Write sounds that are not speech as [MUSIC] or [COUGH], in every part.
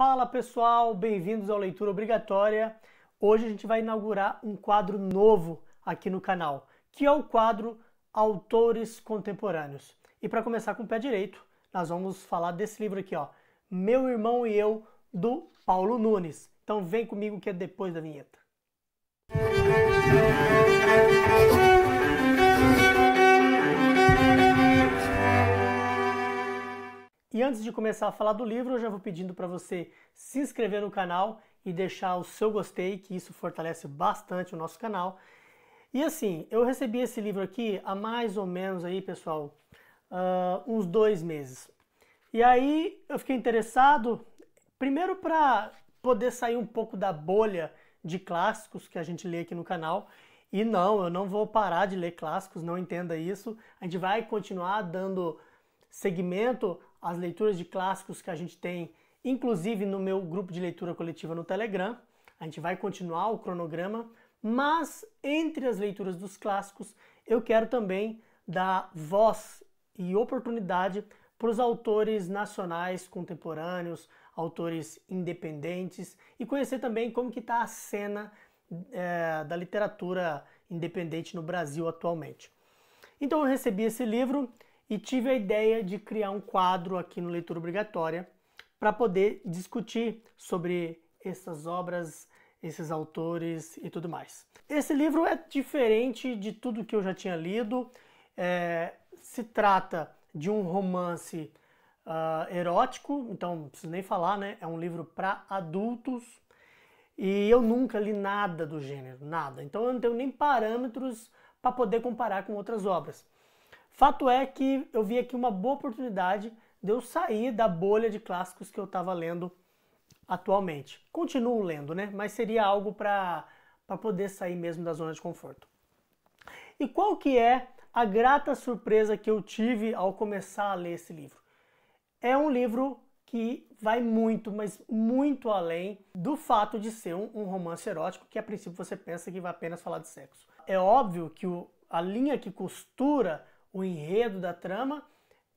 Fala pessoal, bem-vindos ao Leitura Obrigatória. Hoje a gente vai inaugurar um quadro novo aqui no canal, que é o quadro Autores Contemporâneos. E para começar com o pé direito, nós vamos falar desse livro aqui, ó, Meu Irmão e Eu, do Paulo Nunes. Então vem comigo que é depois da vinheta. Música E antes de começar a falar do livro, eu já vou pedindo para você se inscrever no canal e deixar o seu gostei, que isso fortalece bastante o nosso canal. E assim, eu recebi esse livro aqui há mais ou menos aí, pessoal, uh, uns dois meses. E aí eu fiquei interessado, primeiro para poder sair um pouco da bolha de clássicos que a gente lê aqui no canal. E não, eu não vou parar de ler clássicos, não entenda isso. A gente vai continuar dando segmento as leituras de clássicos que a gente tem, inclusive no meu grupo de leitura coletiva no Telegram. A gente vai continuar o cronograma, mas entre as leituras dos clássicos, eu quero também dar voz e oportunidade para os autores nacionais contemporâneos, autores independentes e conhecer também como que está a cena é, da literatura independente no Brasil atualmente. Então eu recebi esse livro e tive a ideia de criar um quadro aqui no Leitura Obrigatória para poder discutir sobre essas obras, esses autores e tudo mais. Esse livro é diferente de tudo que eu já tinha lido. É, se trata de um romance uh, erótico, então não preciso nem falar, né? É um livro para adultos e eu nunca li nada do gênero, nada. Então eu não tenho nem parâmetros para poder comparar com outras obras. Fato é que eu vi aqui uma boa oportunidade de eu sair da bolha de clássicos que eu estava lendo atualmente. Continuo lendo, né? Mas seria algo para poder sair mesmo da zona de conforto. E qual que é a grata surpresa que eu tive ao começar a ler esse livro? É um livro que vai muito, mas muito além do fato de ser um, um, romance erótico, que a princípio você pensa que vai apenas falar de sexo. É óbvio que o, a linha que costura o enredo da trama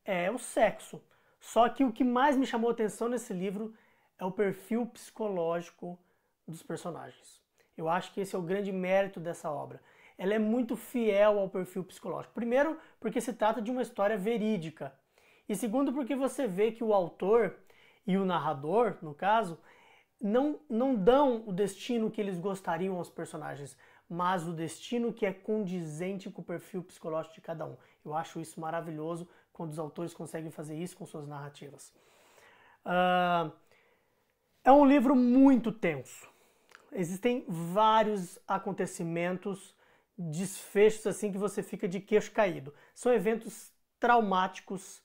é o sexo. Só que o que mais me chamou atenção nesse livro é o perfil psicológico dos personagens. Eu acho que esse é o grande mérito dessa obra. Ela é muito fiel ao perfil psicológico. Primeiro, porque se trata de uma história verídica. E segundo, porque você vê que o autor e o narrador, no caso, não, não dão o destino que eles gostariam aos personagens mas o destino que é condizente com o perfil psicológico de cada um. Eu acho isso maravilhoso quando os autores conseguem fazer isso com suas narrativas. Uh, é um livro muito tenso. Existem vários acontecimentos, desfechos assim que você fica de queixo caído. São eventos traumáticos,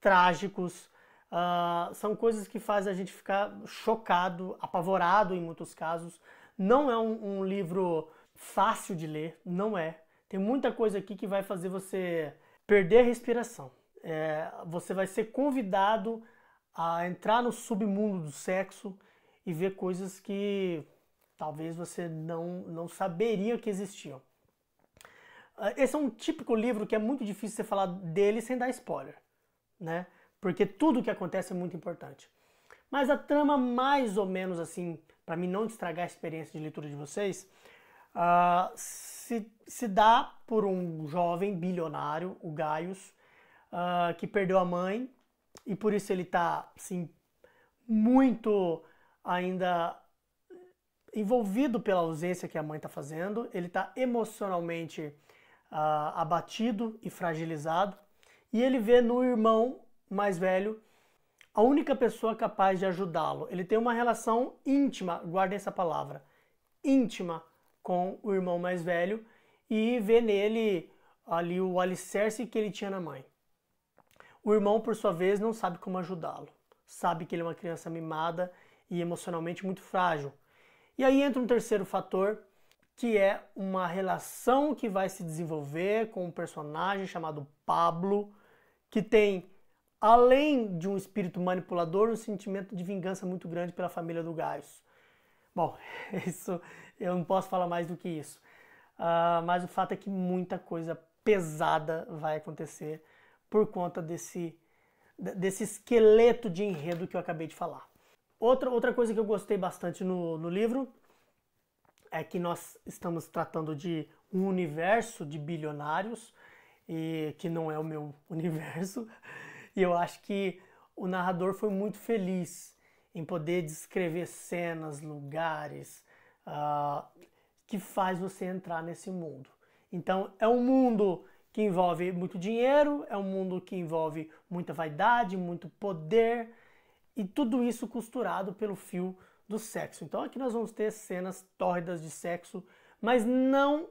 trágicos, uh, são coisas que fazem a gente ficar chocado, apavorado em muitos casos. Não é um, um livro fácil de ler, não é. Tem muita coisa aqui que vai fazer você perder a respiração. É, você vai ser convidado a entrar no submundo do sexo e ver coisas que talvez você não, não saberia que existiam. Ah, esse é um típico livro que é muito difícil você falar dele sem dar spoiler, né? Porque tudo que acontece é muito importante. Mas a trama, mais ou menos assim, para mim não estragar a experiência de leitura de vocês, uh, se, se dá por um jovem bilionário, o Gaius, uh, que perdeu a mãe e por isso ele está assim, muito ainda envolvido pela ausência que a mãe está fazendo, ele está emocionalmente uh, abatido e fragilizado, e ele vê no irmão mais velho a única pessoa capaz de ajudá-lo. Ele tem uma relação íntima, guardem essa palavra, íntima com o irmão mais velho e vê nele ali o alicerce que ele tinha na mãe. O irmão, por sua vez, não sabe como ajudá-lo. Sabe que ele é uma criança mimada e emocionalmente muito frágil. E aí entra um terceiro fator, que é uma relação que vai se desenvolver com um personagem chamado Pablo, que tem, além de um espírito manipulador, um sentimento de vingança muito grande pela família do Gaius. Bom, [LAUGHS] isso eu não posso falar mais do que isso. Uh, mas o fato é que muita coisa pesada vai acontecer por conta desse, desse esqueleto de enredo que eu acabei de falar. Outra, outra coisa que eu gostei bastante no, no livro é que nós estamos tratando de um universo de bilionários e que não é o meu [LAUGHS] universo. E eu acho que o narrador foi muito feliz em poder descrever cenas, lugares, uh, que faz você entrar nesse mundo. Então é um mundo que envolve muito dinheiro, é um mundo que envolve muita vaidade, muito poder e tudo isso costurado pelo fio do sexo. Então aqui nós vamos ter cenas tórridas de sexo, mas não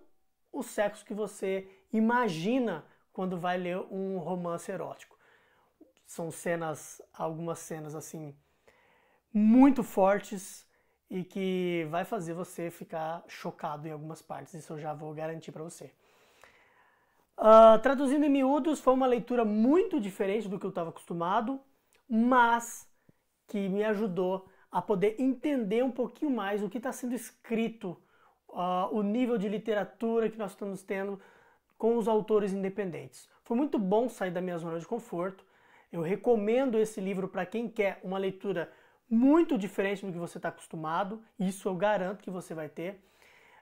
o sexo que você imagina quando vai ler um romance erótico. São cenas, algumas cenas assim, muito fortes e que vai fazer você ficar chocado em algumas partes, isso eu já vou garantir para você. Uh, traduzindo em miúdos, foi uma leitura muito diferente do que eu estava acostumado, mas que me ajudou a poder entender um pouquinho mais o que está sendo escrito, uh, o nível de literatura que nós estamos tendo com os autores independentes. Foi muito bom sair da minha zona de conforto. Eu recomendo esse livro para quem quer uma leitura muito diferente do que você está acostumado, isso eu garanto que você vai ter.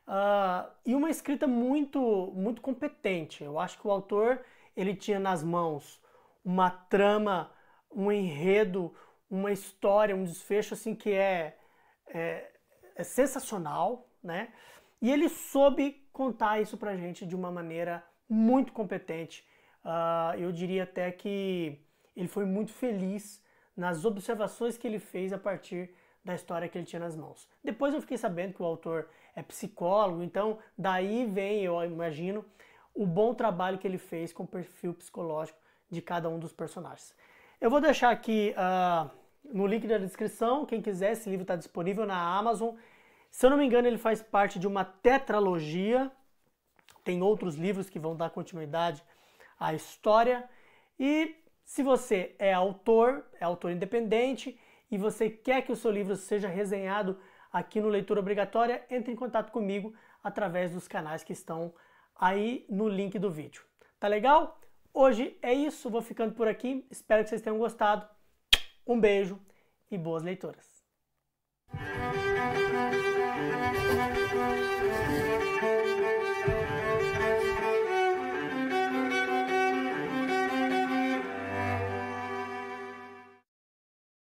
Uh, e uma escrita muito, muito competente. Eu acho que o autor ele tinha nas mãos uma trama, um enredo, uma história, um desfecho assim que é, é, é sensacional, né? E ele soube contar isso pra gente de uma maneira muito competente. Uh, eu diria até que ele foi muito feliz nas observações que ele fez a partir da história que ele tinha nas mãos. Depois eu fiquei sabendo que o autor é psicólogo, então daí vem, eu imagino, o bom trabalho que ele fez com o perfil psicológico de cada um dos personagens. Eu vou deixar aqui uh, no link da descrição, quem quiser, esse livro está disponível na Amazon. Se eu não me engano, ele faz parte de uma tetralogia. Tem outros livros que vão dar continuidade à história. E se você é autor, é autor independente e você quer que o seu livro seja resenhado aqui no Leitura Obrigatória, entre em contato comigo através dos canais que estão aí no link do vídeo. Tá legal? Hoje é isso, vou ficando por aqui. Espero que vocês tenham gostado. Um beijo e boas leituras.